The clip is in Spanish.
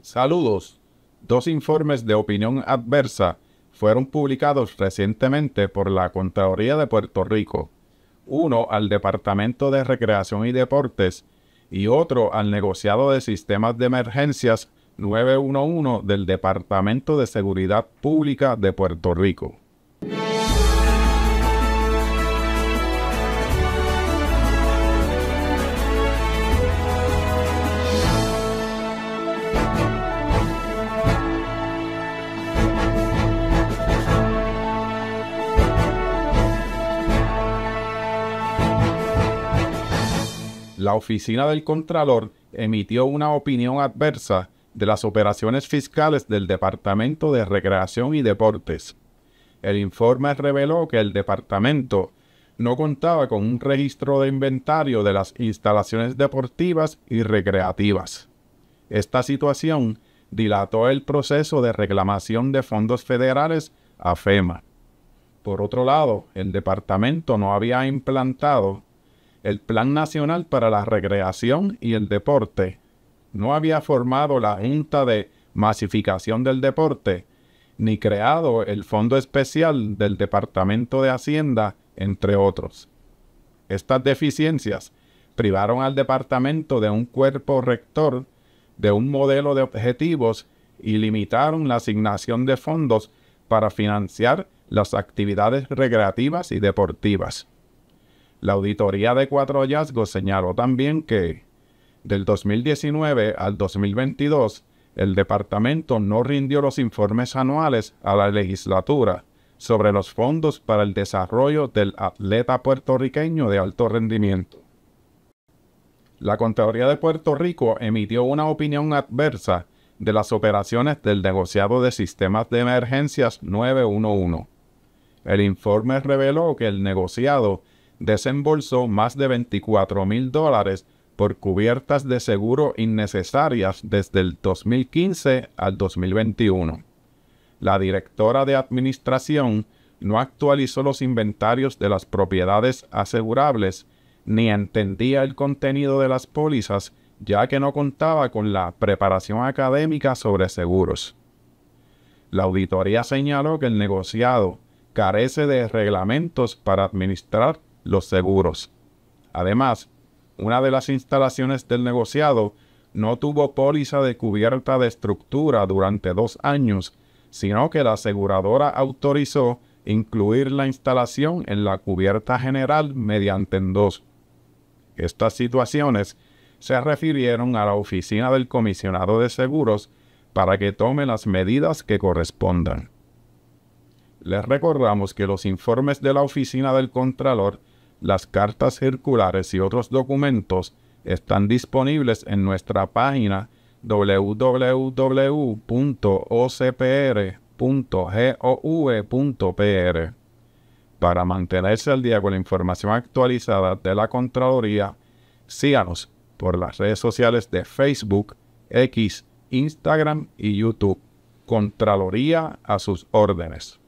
Saludos. Dos informes de opinión adversa fueron publicados recientemente por la Contraloría de Puerto Rico. Uno al Departamento de Recreación y Deportes y otro al negociado de sistemas de emergencias 911 del Departamento de Seguridad Pública de Puerto Rico. la oficina del Contralor emitió una opinión adversa de las operaciones fiscales del Departamento de Recreación y Deportes. El informe reveló que el departamento no contaba con un registro de inventario de las instalaciones deportivas y recreativas. Esta situación dilató el proceso de reclamación de fondos federales a FEMA. Por otro lado, el departamento no había implantado el Plan Nacional para la Recreación y el Deporte no había formado la Junta de Masificación del Deporte ni creado el Fondo Especial del Departamento de Hacienda, entre otros. Estas deficiencias privaron al departamento de un cuerpo rector, de un modelo de objetivos y limitaron la asignación de fondos para financiar las actividades recreativas y deportivas. La auditoría de cuatro hallazgos señaló también que del 2019 al 2022 el departamento no rindió los informes anuales a la legislatura sobre los fondos para el desarrollo del atleta puertorriqueño de alto rendimiento. La Contraloría de Puerto Rico emitió una opinión adversa de las operaciones del negociado de sistemas de emergencias 911. El informe reveló que el negociado desembolsó más de 24 mil dólares por cubiertas de seguro innecesarias desde el 2015 al 2021. La directora de administración no actualizó los inventarios de las propiedades asegurables ni entendía el contenido de las pólizas ya que no contaba con la preparación académica sobre seguros. La auditoría señaló que el negociado carece de reglamentos para administrar los seguros. Además, una de las instalaciones del negociado no tuvo póliza de cubierta de estructura durante dos años, sino que la aseguradora autorizó incluir la instalación en la cubierta general mediante dos. Estas situaciones se refirieron a la oficina del comisionado de seguros para que tome las medidas que correspondan. Les recordamos que los informes de la oficina del Contralor las cartas circulares y otros documentos están disponibles en nuestra página www.ocpr.gov.pr. Para mantenerse al día con la información actualizada de la Contraloría, síganos por las redes sociales de Facebook, X, Instagram y YouTube. Contraloría a sus órdenes.